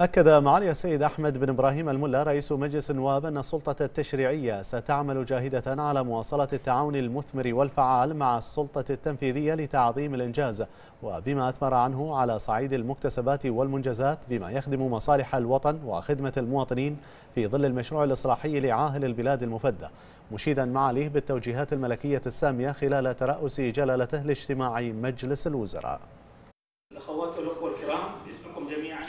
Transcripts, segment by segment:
أكد معالي السيد أحمد بن إبراهيم الملا رئيس مجلس النواب أن السلطة التشريعية ستعمل جاهدة على مواصلة التعاون المثمر والفعال مع السلطة التنفيذية لتعظيم الإنجاز وبما أثمر عنه على صعيد المكتسبات والمنجزات بما يخدم مصالح الوطن وخدمة المواطنين في ظل المشروع الإصلاحي لعاهل البلاد المفدى مشيدا معاليه بالتوجيهات الملكية السامية خلال ترأس جلالته لاجتماع مجلس الوزراء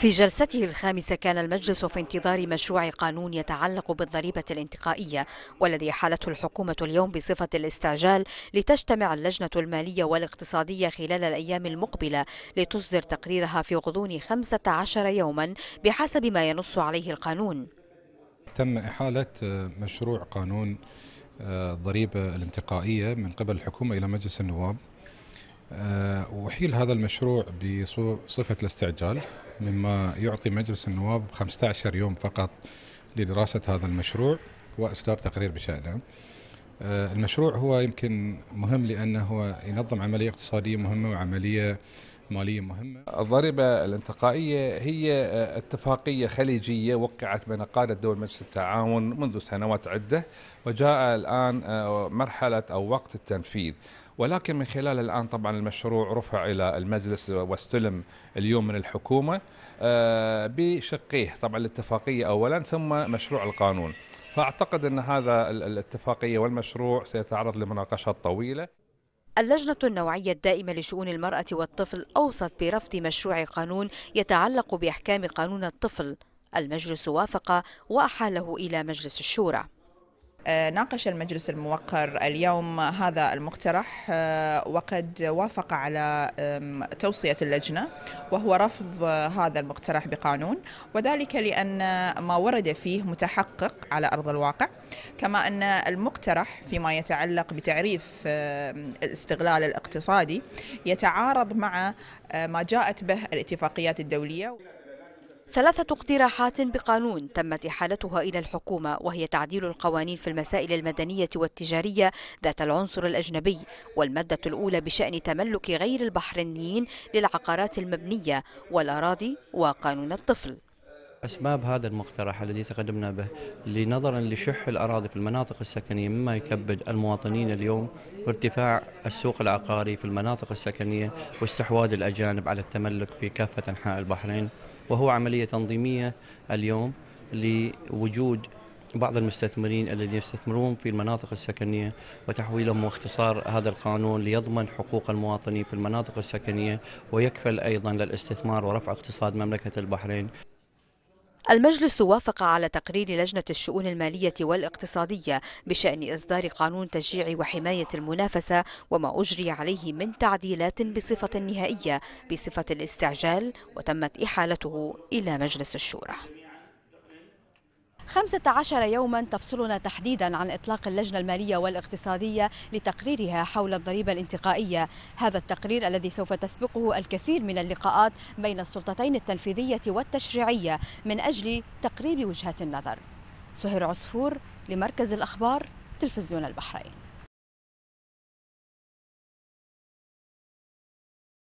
في جلسته الخامسة كان المجلس في انتظار مشروع قانون يتعلق بالضريبة الانتقائية والذي حالته الحكومة اليوم بصفة الاستعجال لتجتمع اللجنة المالية والاقتصادية خلال الأيام المقبلة لتصدر تقريرها في غضون 15 يوما بحسب ما ينص عليه القانون تم إحالة مشروع قانون الضريبة آه، الانتقائية من قبل الحكومة إلى مجلس النواب أحيل آه، هذا المشروع بصفة الاستعجال مما يعطي مجلس النواب 15 يوم فقط لدراسة هذا المشروع وإصدار تقرير بشأنه آه، المشروع هو يمكن مهم لأنه هو ينظم عملية اقتصادية مهمة وعملية مالية مهمة الضريبة الانتقائية هي آه، اتفاقية خليجية وقعت بين قادة دول مجلس التعاون منذ سنوات عدة وجاء الآن مرحلة أو وقت التنفيذ ولكن من خلال الآن طبعا المشروع رفع إلى المجلس واستلم اليوم من الحكومة آه، بشقيه طبعا الاتفاقية أولا ثم مشروع القانون فأعتقد أن هذا الاتفاقية والمشروع سيتعرض لمناقشات طويلة اللجنة النوعية الدائمة لشؤون المرأة والطفل أوصت برفض مشروع قانون يتعلق بأحكام قانون الطفل المجلس وافق وأحاله إلى مجلس الشورى آه، ناقش المجلس الموقر اليوم هذا المقترح آه، وقد وافق على توصية اللجنة وهو رفض آه، هذا المقترح بقانون وذلك لأن ما ورد فيه متحقق على أرض الواقع كما أن المقترح فيما يتعلق بتعريف الاستغلال الاقتصادي يتعارض مع ما جاءت به الاتفاقيات الدولية ثلاثة اقتراحات بقانون تمت إحالتها إلى الحكومة وهي تعديل القوانين في المسائل المدنية والتجارية ذات العنصر الأجنبي والمادة الأولى بشأن تملك غير البحرينيين للعقارات المبنية والأراضي وقانون الطفل أسباب هذا المقترح الذي تقدمنا به لنظرا لشح الأراضي في المناطق السكنية مما يكبد المواطنين اليوم وارتفاع السوق العقاري في المناطق السكنية واستحواذ الأجانب على التملك في كافة أنحاء البحرين وهو عملية تنظيمية اليوم لوجود بعض المستثمرين الذين يستثمرون في المناطق السكنية وتحويلهم واختصار هذا القانون ليضمن حقوق المواطنين في المناطق السكنية ويكفل أيضا للاستثمار ورفع اقتصاد مملكة البحرين المجلس وافق على تقرير لجنة الشؤون المالية والاقتصادية بشأن إصدار قانون تشجيع وحماية المنافسة وما أجري عليه من تعديلات بصفة نهائية بصفة الاستعجال وتمت إحالته إلى مجلس الشورى 15 يوما تفصلنا تحديدا عن إطلاق اللجنة المالية والاقتصادية لتقريرها حول الضريبة الانتقائية هذا التقرير الذي سوف تسبقه الكثير من اللقاءات بين السلطتين التنفيذية والتشريعية من أجل تقريب وجهات النظر سهير عصفور لمركز الأخبار تلفزيون البحرين